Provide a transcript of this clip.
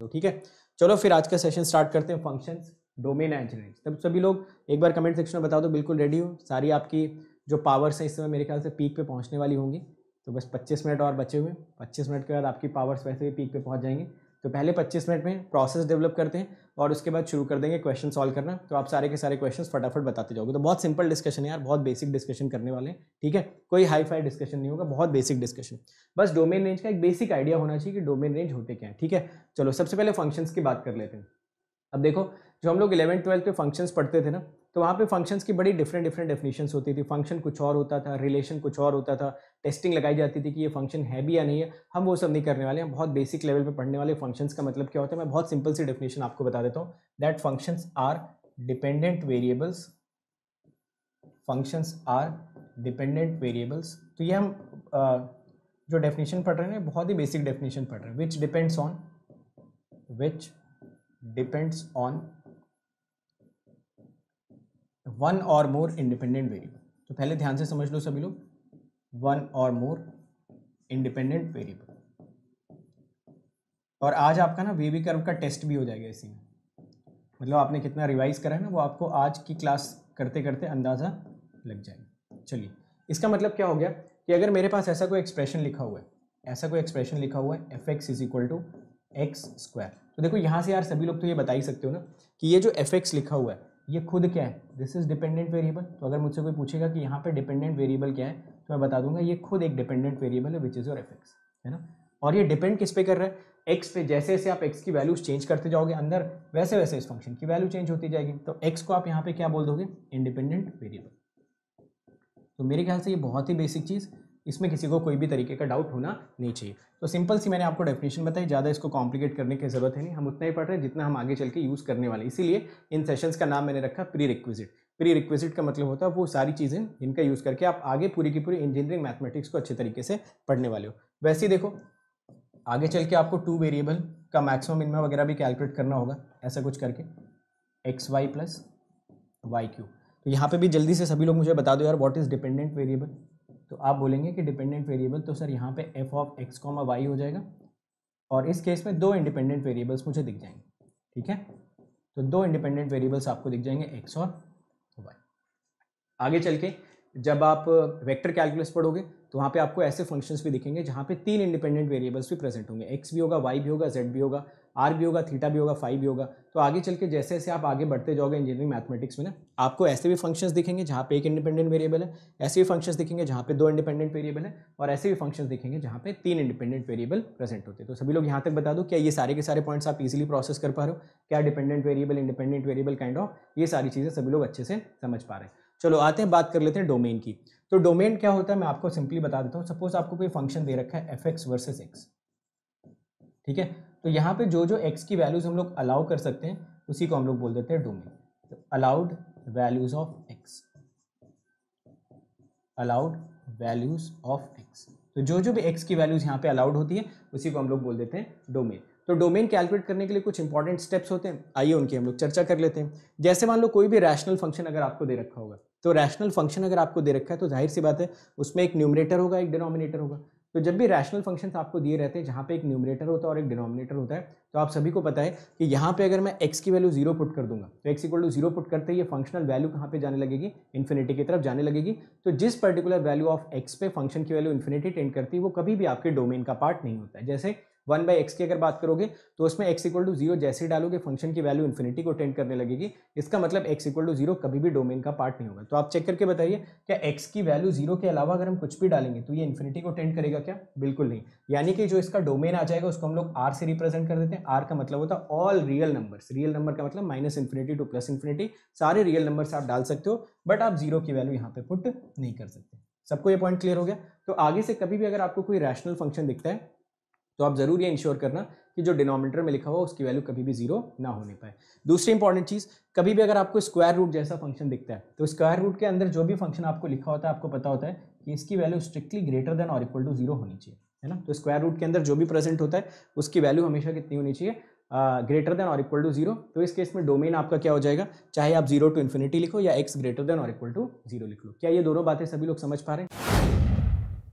तो ठीक है चलो फिर आज का सेशन स्टार्ट करते हैं फंक्शंस डोमेन एंड जेनेरिक्स तब सभी लोग एक बार कमेंट सेक्शन में बता दो तो बिल्कुल रेडी हो सारी आपकी जो पावर्स हैं इस समय मेरे ख्याल से पीक पे पहुंचने वाली होंगी तो बस 25 मिनट और बचे हुए 25 मिनट के बाद आपकी पावर्स वैसे भी पीक पे पहुंच जाएंगे तो पहले 25 मिनट में प्रोसेस डेवलप करते हैं और उसके बाद शुरू कर देंगे क्वेश्चन सॉल्व करना तो आप सारे के सारे क्वेश्चन फटाफट बताते जाओगे तो बहुत सिंपल डिस्कशन है यार बहुत बेसिक डिस्कशन करने वाले हैं ठीक है कोई हाई फाई डिस्कशन नहीं होगा बहुत बेसिक डिस्कशन बस डोमेन रेंज का एक बेसिक आइडिया होना चाहिए कि डोमेन रेंज होते क्या है ठीक है चलो सबसे पहले फंक्शंस की बात कर लेते हैं अब देखो जो हम लोग इलेवन ट्वेल्थ पे फंक्शंस पढ़ते थे ना तो वहाँ पे फंक्शंस की बड़ी डिफरेंट डिफरेंट डेफिनेशंस होती थी फंक्शन कुछ और होता था रिलेशन कुछ और होता था टेस्टिंग लगाई जाती थी कि ये फंक्शन है भी या नहीं है हम वो सब नहीं करने वाले हैं बहुत बेसिक लेवल पे पढ़ने वाले फंक्शंस का मतलब क्या होता है मैं बहुत सिंपल सी डेफिनेशन आपको बता देता हूँ that functions are dependent variables functions are dependent variables तो ये हम जो डेफिनेशन पढ़ रहे हैं बहुत ही बेसिक डेफिनेशन पढ़ रहे हैं which depends on which depends on one और मोर इंडिपेंडेंट वेरिएबल तो पहले ध्यान से समझ लो सभी लोग वन और मोर इंडिपेंडेंट वेरिएबल और आज आपका ना वी कर्व का टेस्ट भी हो जाएगा इसी में मतलब आपने कितना रिवाइज करा है ना वो आपको आज की क्लास करते करते अंदाज़ा लग जाएगा चलिए इसका मतलब क्या हो गया कि अगर मेरे पास ऐसा कोई एक्सप्रेशन लिखा हुआ है ऐसा कोई एक्सप्रेशन लिखा हुआ है F X is equal to X square तो देखो यहाँ से यार सभी लोग तो ये बता ही सकते हो ना कि ये जो एफ एक्स लिखा हुआ है ये खुद क्या है दिस इज़ डिपेंडेंट वेरिएबल तो अगर मुझसे कोई पूछेगा कि यहाँ पे डिपेंडेंट वेरिएबल क्या है तो मैं बता दूंगा ये खुद एक डिपेंडेंट वेरिएबल है विच इज़ योर एफ है ना और ये डिपेंड किस पे कर रहा है एक्स पे जैसे जैसे आप एक्स की वैल्यूज चेंज करते जाओगे अंदर वैसे वैसे इस फंक्शन की वैल्यू चेंज होती जाएगी तो एक्स को आप यहाँ पे क्या बोल दोगे इंडिपेंडेंट वेरिएबल तो मेरे ख्याल से ये बहुत ही बेसिक चीज़ इसमें किसी को कोई भी तरीके का डाउट होना नहीं चाहिए तो सिंपल सी मैंने आपको डेफिनेशन बताई ज़्यादा इसको कॉम्प्लिकेट करने की ज़रूरत है नहीं हम उतना ही पढ़ रहे हैं जितना हम आगे चल के यूज़ करने वाले इसीलिए इन सेशंस का नाम मैंने रखा प्री रिक्विजिट प्री रिक्विजिट का मतलब होता है वो सारी चीज़ें जिनका यूज़ करके आप आगे पूरी की पूरी इंजीनियरिंग मैथमेटिक्स को अच्छे तरीके से पढ़ने वाले हो वैसे ही देखो आगे चल के आपको टू वेरिएबल का मैक्सिमम इनमें वगैरह भी कैलकुलेट करना होगा ऐसा कुछ करके X Y plus Y Q तो यहाँ पे भी जल्दी से सभी लोग मुझे बता दो यार व्हाट इज़ डिपेंडेंट वेरिएबल तो आप बोलेंगे कि डिपेंडेंट वेरिएबल तो सर यहाँ पे F of X comma Y हो जाएगा और इस केस में दो इंडिपेंडेंट वेरिएबल्स मुझे दिख जाएंगे ठीक है तो दो इंडिपेंडेंट वेरिएबल्स आपको दिख जाएंगे एक्स और वाई आगे चल के जब आप वेक्टर कैलकुलस पढ़ोगे तो वहाँ पे आपको ऐसे फंक्शंस भी दिखेंगे जहाँ पे तीन इंडिपेंडेंट वेरिएबल्स भी प्रेजेंट होंगे एक्स भी होगा वाई भी होगा जेड भी होगा आर भी होगा थीटा भी होगा फाइव भी होगा तो आगे चल के जैसे जैसे आप आगे बढ़ते जाओगे इंजीनियरिंग मैथमेटिक्स में ना आपको ऐसे भी फंक्शंस दिखेंगे जहाँ पे एक इंडिपेंडेंट वेरिएबल है ऐसे भी फंक्शंस दिखेंगे जहाँ पे दो इंडिपेंडेंट वेरिएबल है और ऐसे भी फंक्शंस दिखेंगे जहाँ पे तीन इंडिपेंडेंट वेरिएबल प्रेजेंट होते हैं तो सभी लोग यहाँ तक बता दो क्या ये सारे के सारे पॉइंट्स आप इजिली प्रोसेस कर पा रहे हो क्या dependent variable independent variable kind of ये सारी चीज़ें सभी लोग अच्छे से समझ पा रहे हैं चलो आते हैं बात कर लेते हैं डोमेन की तो डोमेन क्या होता है मैं आपको सिंपली बता देता हूँ सपोज आपको कोई फंक्शन दे रखा है एफ एक्स वर्सेज एक्स ठीक है तो यहाँ पे जो जो एक्स की वैल्यूज़ हम लोग अलाउ कर सकते हैं उसी को हम लोग बोल देते हैं डोमेन तो allowed values of x allowed values of x तो जो जो भी एक्स की वैल्यूज़ यहाँ पे अलाउड होती है उसी को हम लोग बोल देते हैं डोमेन तो डोमेन कैलकुलेट करने के लिए कुछ इंपॉर्टेंट स्टेप्स होते हैं आइए उनकी हम लोग चर्चा कर लेते हैं जैसे मान लो कोई भी रैशनल फंक्शन अगर आपको दे रखा होगा तो रैशनल फंक्शन अगर आपको दे रखा है तो जाहिर सी बात है उसमें एक न्यूमरेटर होगा एक डिनोमिनेटर होगा तो जब भी रैशनल फंक्शंस आपको दिए रहते हैं जहाँ पे एक न्यूमरेटर होता है और एक डिनोमिनेटर होता है तो आप सभी को पता है कि यहाँ पे अगर मैं x की वैल्यू जीरो पुट कर दूंगा तो x equal to zero put करते ही ये फंक्शनल वैल्यू कहाँ पे जाने लगेगी इन्फिनिटी की तरफ जाने लगेगी तो जिस पर्टिकुलर वैल्यू ऑफ एक्स पे फंक्शन की वैल्यू इन्फिनिटी टेंड करती है वो कभी भी आपके डोमेन का पार्ट नहीं होता है जैसे वन बाई एक्स की अगर बात करोगे तो उसमें एक्स इक्वल टू जीरो जैसे ही डालोगे फंक्शन की वैल्यू इन्फिनिटी को टेंड करने लगेगी इसका मतलब एक्स इक्वल टू जीरो कभी भी डोमेन का पार्ट नहीं होगा तो आप चेक करके बताइए क्या एक्स की वैल्यू जीरो के अलावा अगर हम कुछ भी डालेंगे तो ये इन्फिनिटी को टेंड करेगा क्या बिल्कुल नहीं यानी कि जो इसका डोमेन आ जाएगा उसको हम लोग आर से रिप्रेजेंट कर देते हैं आर का मतलब होता है all real number real number का मतलब minus infinity to plus infinity सारे रियल नंबर्स आप डाल सकते हो बट आप जीरो की वैल्यू यहाँ पे पुट नहीं कर सकते सबको ये पॉइंट क्लियर हो गया तो आगे से कभी भी अगर आपको कोई रैशनल फंक्शन दिखता है तो आप ज़रूर ये इंश्योर करना कि जो डिनोमिनेटर में लिखा हुआ उसकी वैल्यू कभी भी जीरो ना होने पाए दूसरी इंपॉर्टेंट चीज़ कभी भी अगर आपको स्क्वायर रूट जैसा फंक्शन दिखता है तो स्क्वायर रूट के अंदर जो भी फंक्शन आपको लिखा होता है आपको पता होता है कि इसकी वैल्यू स्ट्रिक्टली ग्रेटर देन और इक्वल टू जीरो होनी चाहिए है ना तो स्क्वायर रूट के अंदर जो भी प्रेजेंट होता है उसकी वैल्यू हमेशा कितनी होनी चाहिए ग्रेटर देन और इक्वल टू जीरो तो इस केस में डोमेन आपका क्या हो जाएगा चाहे आप जीरो टू इन्फिनिटी लिखो या एक्स ग्रेटर देन और इक्वल टू जीरो लिख लो क्या ये दोनों बातें सभी लोग समझ पा रहे हैं